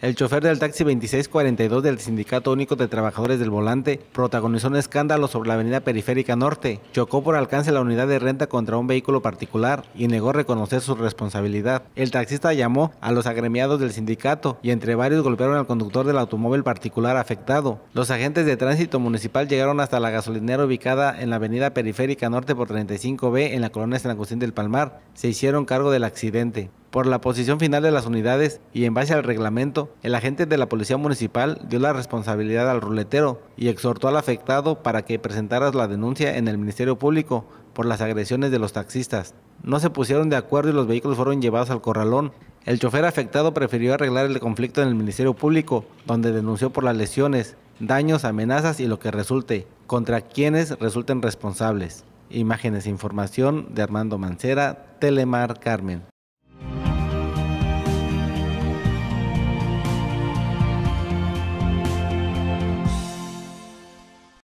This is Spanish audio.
El chofer del taxi 2642 del Sindicato Único de Trabajadores del Volante protagonizó un escándalo sobre la avenida Periférica Norte, chocó por alcance la unidad de renta contra un vehículo particular y negó reconocer su responsabilidad. El taxista llamó a los agremiados del sindicato y entre varios golpearon al conductor del automóvil particular afectado. Los agentes de tránsito municipal llegaron hasta la gasolinera ubicada en la avenida Periférica Norte por 35B en la colonia San Agustín del Palmar. Se hicieron cargo del accidente por la posición final de las unidades y en base al reglamento, el agente de la Policía Municipal dio la responsabilidad al ruletero y exhortó al afectado para que presentara la denuncia en el Ministerio Público por las agresiones de los taxistas. No se pusieron de acuerdo y los vehículos fueron llevados al corralón. El chofer afectado prefirió arreglar el conflicto en el Ministerio Público, donde denunció por las lesiones, daños, amenazas y lo que resulte, contra quienes resulten responsables. Imágenes e información de Armando Mancera, Telemar Carmen.